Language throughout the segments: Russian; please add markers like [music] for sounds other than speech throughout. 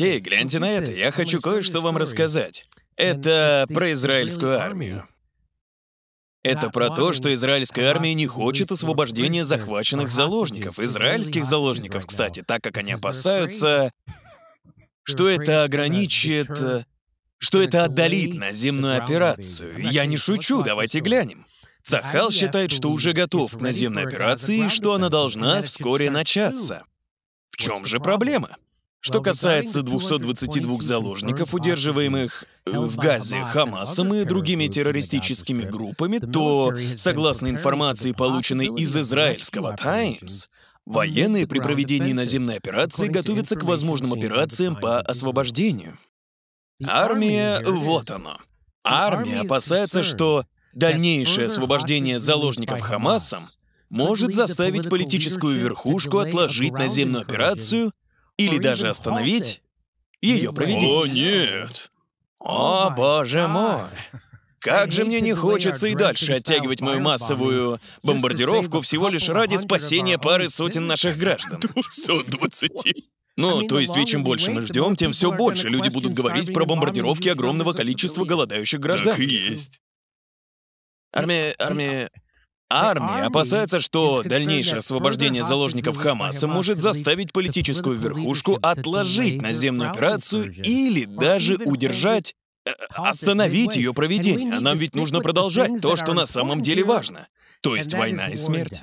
Окей, гляньте на это. Я хочу кое-что вам рассказать. Это про израильскую армию. Это про то, что израильская армия не хочет освобождения захваченных заложников, израильских заложников, кстати, так как они опасаются, что это ограничит, что это отдалит наземную операцию. Я не шучу, давайте глянем. Цахал считает, что уже готов к наземной операции и что она должна вскоре начаться. В чем же проблема? Что касается 222 заложников, удерживаемых в Газе Хамасом и другими террористическими группами, то, согласно информации, полученной из израильского «Таймс», военные при проведении наземной операции готовятся к возможным операциям по освобождению. Армия — вот оно. Армия опасается, что дальнейшее освобождение заложников Хамасом может заставить политическую верхушку отложить наземную операцию — или даже остановить ее проведение. О, нет! О, боже мой! Как же мне не хочется и дальше оттягивать мою массовую бомбардировку всего лишь ради спасения пары сотен наших [laughs] граждан. 220. Ну, то есть, ведь чем больше мы ждем, тем все больше люди будут говорить про бомбардировки огромного количества голодающих граждан Так и есть. Армия, ну, армия, Армия опасается, что дальнейшее освобождение заложников Хамаса может заставить политическую верхушку отложить наземную операцию или даже удержать остановить ее проведение. А нам ведь нужно продолжать то, что на самом деле важно. То есть война и смерть.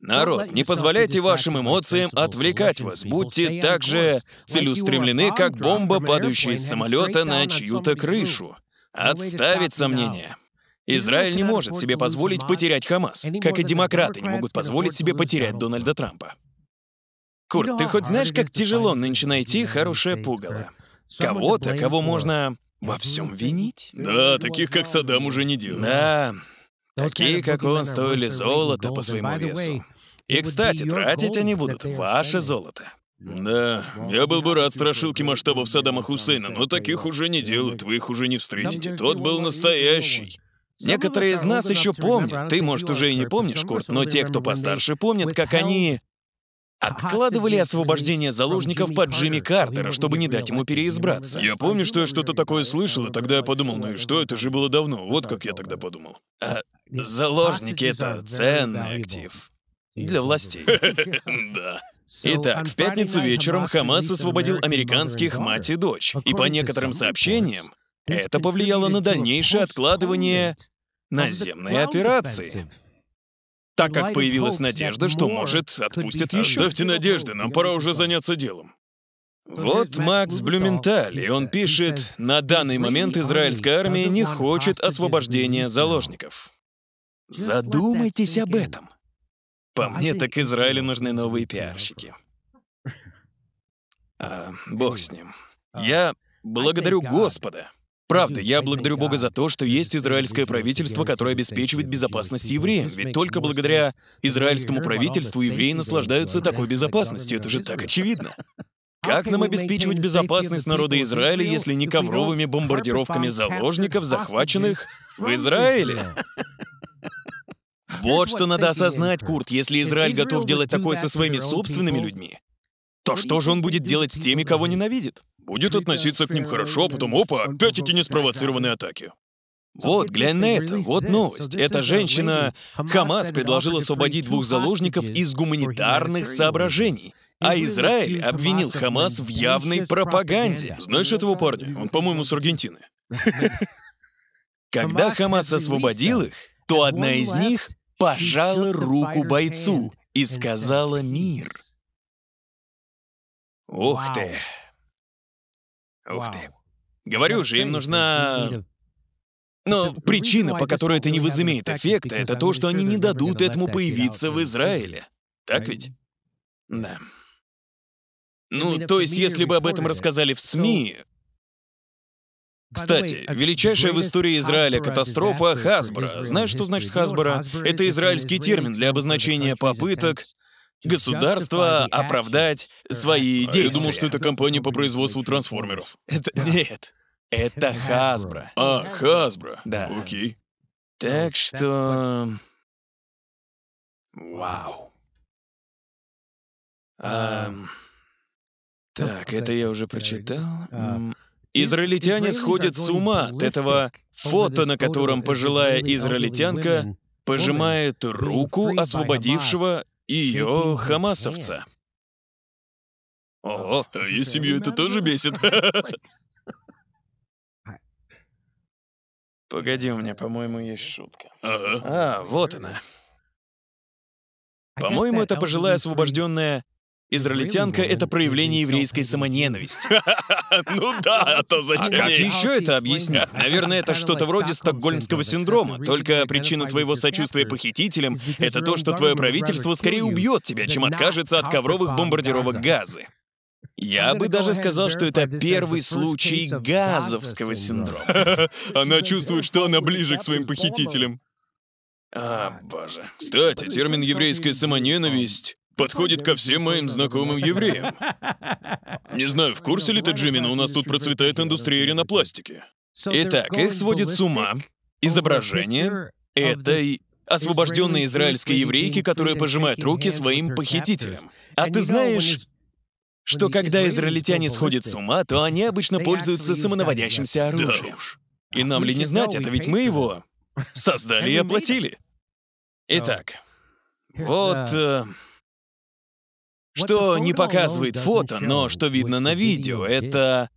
Народ, не позволяйте вашим эмоциям отвлекать вас. Будьте так же целеустремлены, как бомба, падающая из самолета на чью-то крышу. Отставить сомнения. Израиль не может себе позволить потерять Хамас, как и демократы не могут позволить себе потерять Дональда Трампа. Курт, ты хоть знаешь, как тяжело нынче найти хорошее пугало? Кого-то, кого можно во всем винить? Да, таких, как Саддам, уже не делают. Да, такие, как он, стоили золото по своему весу. И, кстати, тратить они будут ваше золото. Да, я был бы рад страшилке масштабов Саддама Хусейна, но таких уже не делают, вы их уже не встретите. Тот был настоящий. Некоторые из нас еще помнят, ты, может, уже и не помнишь, Курт, но те, кто постарше, помнят, как они откладывали освобождение заложников под Джимми Картера, чтобы не дать ему переизбраться. Я помню, что я что-то такое слышал, и тогда я подумал, ну и что, это же было давно, вот как я тогда подумал. А заложники — это ценный актив для властей. [laughs] Да. Итак, в пятницу вечером Хамас освободил американских мать и дочь, и по некоторым сообщениям, это повлияло на дальнейшее откладывание наземные операции. Так как появилась надежда, что, может, отпустят еще. Оставьте надежды, нам пора уже заняться делом. Вот Макс Блюменталь, и он пишет, «На данный момент израильская армия не хочет освобождения заложников». Задумайтесь об этом. По мне, так Израилю нужны новые пиарщики. [laughs] А, бог с ним. А, Я благодарю uh, Господа, Правда, я благодарю Бога за то, что есть израильское правительство, которое обеспечивает безопасность евреям, ведь только благодаря израильскому правительству евреи наслаждаются такой безопасностью, это же так очевидно. Как нам обеспечивать безопасность народа Израиля, если не ковровыми бомбардировками заложников, захваченных в Израиле? Вот что надо осознать, Курт, если Израиль готов делать такое со своими собственными людьми, то что же он будет делать с теми, кого ненавидит? Будет относиться к ним хорошо, а потом опа, опять эти неспровоцированные атаки. Вот, глянь на это, вот новость. Эта женщина... Хамас предложил освободить двух заложников из гуманитарных соображений. А Израиль обвинил Хамас в явной пропаганде. Знаешь этого парня? Он, по-моему, с Аргентины. Когда Хамас освободил их, то одна из них пожала руку бойцу и сказала «Мир». Ух ты! Ух ты. Говорю же, им нужна... Но причина, ну, а по которой это не возымеет эффекта, это то, что они не дадут этому появиться в Израиле. Так ведь? Да. Ну, то есть, если бы об этом рассказали в СМИ... Кстати, а величайшая в истории Израиля катастрофа Хасбара. Знаешь, что значит Хасбара? Это израильский термин для обозначения попыток Государство оправдать э, свои э, действия. Я думал, что это компания по производству трансформеров. Это... Нет. Это Хасбро. А, Хасбро. Да. Окей. Так что... Вау. А... Так, это я уже э, прочитал. А, израильтяне сходят с ума от этого фото, на котором пожилая израильтянка пожимает руку освободившего ее хамасовца. О, а ее а семью это тоже бесит. [laughs] Погоди, у меня, по-моему, есть шутка. Ага. А, вот она. А по-моему, это пожилая освобожденная Израильтянка — это проявление еврейской самоненависти. [laughs] Ну да, а то зачем? Как еще это объяснить? Наверное, это что-то вроде стокгольмского синдрома. Только причина твоего сочувствия похитителям — это то, что твое правительство скорее убьет тебя, чем откажется от ковровых бомбардировок газы. Я бы даже сказал, что это первый случай газовского синдрома. [laughs] Она чувствует, что она ближе к своим похитителям. А, боже. Кстати, термин «еврейская самоненависть» подходит ко всем моим знакомым евреям. Не знаю, в курсе ли ты, Джимми, но у нас тут процветает индустрия ринопластики. Итак, их сводит с ума изображение этой освобожденной израильской еврейки, которая пожимает руки своим похитителям. А ты знаешь, что когда израильтяне сходят с ума, то они обычно пользуются самонаводящимся оружием. Да уж. И нам ли не знать, это ведь мы его создали и оплатили. Итак, вот... Э, что не показывает фото, но что видно на видео, это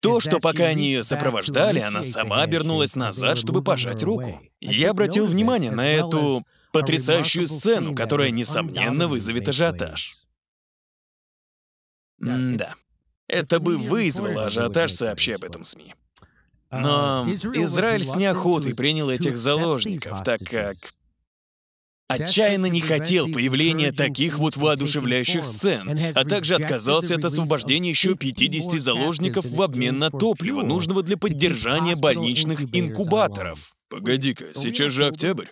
то, что пока они ее сопровождали, она сама обернулась назад, чтобы пожать руку. Я обратил внимание на эту потрясающую сцену, которая, несомненно, вызовет ажиотаж. М да. Это бы вызвало ажиотаж, сообщи об этом СМИ. Uh, но Израиль с неохотой принял этих заложников, так как отчаянно не хотел появления таких вот воодушевляющих сцен, а также отказался от освобождения еще 50 заложников в обмен на топливо, нужного для поддержания больничных инкубаторов. Погоди-ка, сейчас же октябрь?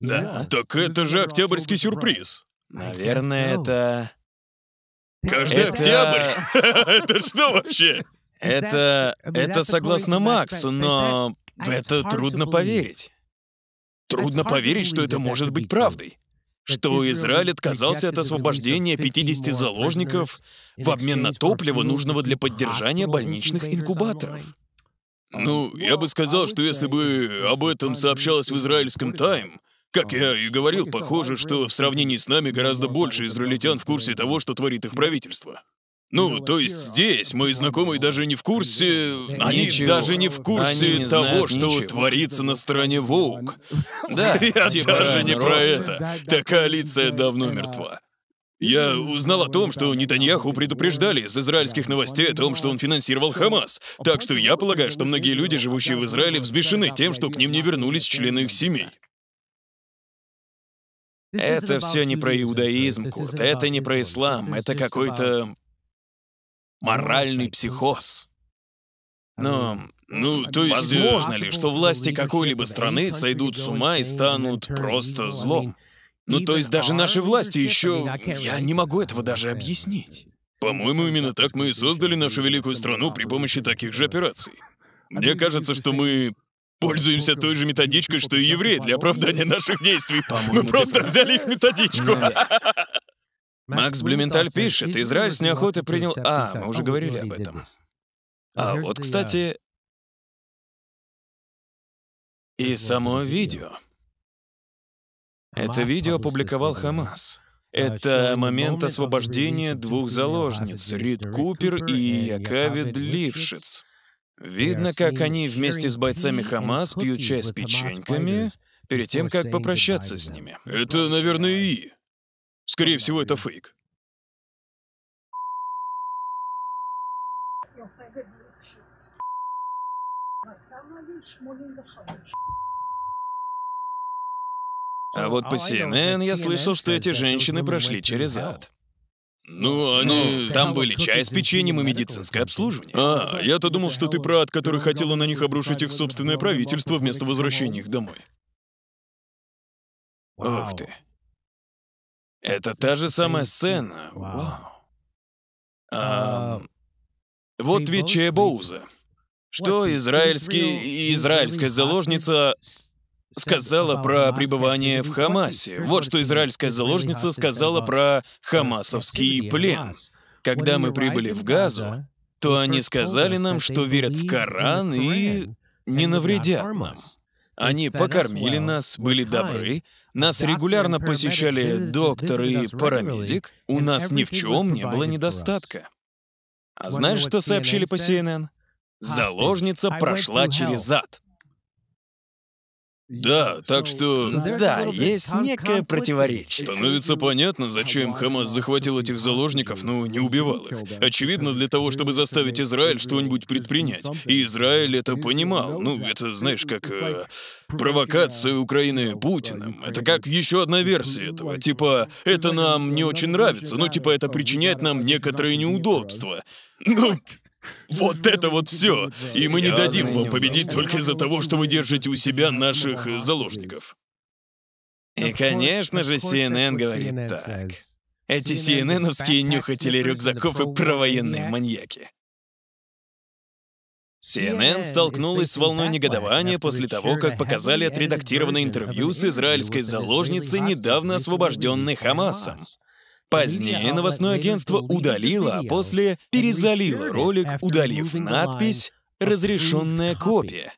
Да. Так это же октябрьский сюрприз. Наверное, это... Каждый октябрь? [laughs] [laughs] Это что вообще? Это... Это согласно Максу, но... Это трудно поверить. Трудно поверить, что это может быть правдой. Что Израиль отказался от освобождения 50 заложников в обмен на топливо, нужного для поддержания больничных инкубаторов. Ну, um, я бы сказал, что если бы об этом сообщалось в израильском «Тайм», как um, я и говорил, похоже, что в сравнении с нами гораздо больше израильтян в курсе того, что творит их правительство. Ну, то есть здесь мои знакомые даже не в курсе... Они ничего. даже не в курсе Они не того, что ничего. творится на стороне Воук. Да, [laughs] Я типа даже не про это. Такая коалиция давно мертва. Я узнал о том, что Нетаньяху предупреждали из израильских новостей о том, что он финансировал Хамас. Так что я полагаю, что многие люди, живущие в Израиле, взбешены тем, что к ним не вернулись члены их семей. Это все не про иудаизм, Курт. Это не про ислам. Это какой-то моральный психоз. Но, ну, то есть, возможно ли, что власти какой-либо страны сойдут с ума и станут просто злом? Ну, то есть даже наши власти еще... Я не могу этого даже э, объяснить. Ну, По-моему, именно так мы и создали нашу великую страну при помощи таких же операций. Мне кажется, что мы пользуемся той же методичкой, что и евреи для оправдания наших действий. Мы просто взяли их методичку. Макс Блюменталь пишет, Израиль с неохотой принял... А, мы уже говорили об этом. А вот, кстати, и само видео. Это видео опубликовал Хамас. Это момент освобождения двух заложниц, Рид Купер и Якавид Лившиц. Видно, как они вместе с бойцами Хамас пьют чай с печеньками перед тем, как попрощаться с ними. Это, наверное, и. Скорее всего, это фейк. А вот по CNN я слышал, что эти женщины прошли через ад. Ну, ну они... Ну, там были чай с печеньем и медицинское обслуживание. А, я-то думал, что ты про ад, который хотела на них обрушить их собственное правительство вместо возвращения их домой. Ах ты. Это та же самая сцена. вот ведь Боуза. Что израильский израильская заложница сказала про пребывание в Хамасе. Вот что израильская заложница сказала про хамасовский плен. Когда мы прибыли в Газу, то они сказали нам, что верят в Коран и не навредят нам. Они покормили нас, были добры, нас регулярно посещали доктор и парамедик. У нас ни в чем не было недостатка. А знаешь, что сообщили по CNN? Заложница прошла через ад. Да, так что... Да, есть некое противоречие. Становится понятно, зачем Хамас захватил этих заложников, но не убивал их. Очевидно, для того, чтобы заставить Израиль что-нибудь предпринять. И Израиль это понимал. Ну, это, знаешь, как... Э, провокация Украины Путиным. Это как еще одна версия этого. Типа, это нам не очень нравится, но ну, типа это причиняет нам некоторые неудобства. Ну, вот это вот все. И мы не дадим вам победить только из-за того, что вы держите у себя наших э, заложников. И, конечно же, CNN говорит так. Эти CNN-овские нюхатели рюкзаков и провоенные маньяки. CNN столкнулась с волной негодования после того, как показали отредактированное интервью с израильской заложницей, недавно освобожденной Хамасом. Позднее новостное агентство удалило, а после перезалило ролик, удалив надпись «Разрешенная копия»,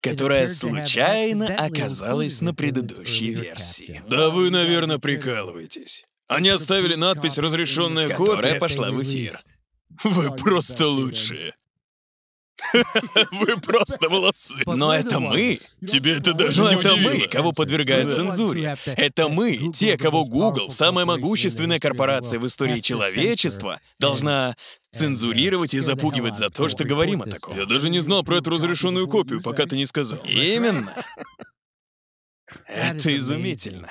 которая случайно оказалась на предыдущей версии. Да вы, наверное, прикалываетесь. Они оставили надпись «Разрешенная копия», которая пошла в эфир. Вы просто лучшие. Вы просто молодцы. Но это мы. Тебе это даже Но не это мы, кого подвергают цензуре. Это мы, те, кого Google, самая могущественная корпорация в истории человечества, должна цензурировать и запугивать за то, что говорим о таком. Я даже не знал про эту разрешенную копию, пока ты не сказал. Именно. Это изумительно.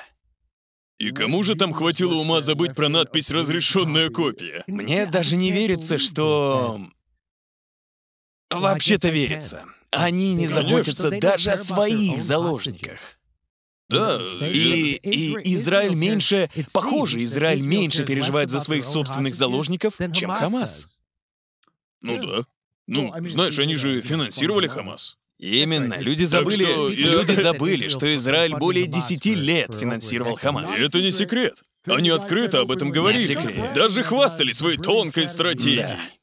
И кому же там хватило ума забыть про надпись «Разрешенная копия»? Мне даже не верится, что... Вообще-то верится. Они не заботятся даже о своих заложниках. Да, и, и Израиль меньше, похоже, Израиль меньше переживает за своих собственных заложников, чем Хамас. Ну да. Ну, знаешь, они же финансировали Хамас. Именно. Люди забыли, что... люди забыли, что Израиль более 10 лет финансировал Хамас. Это не секрет. Они открыто об этом говорили. Даже хвастались своей тонкой стратегией. Да.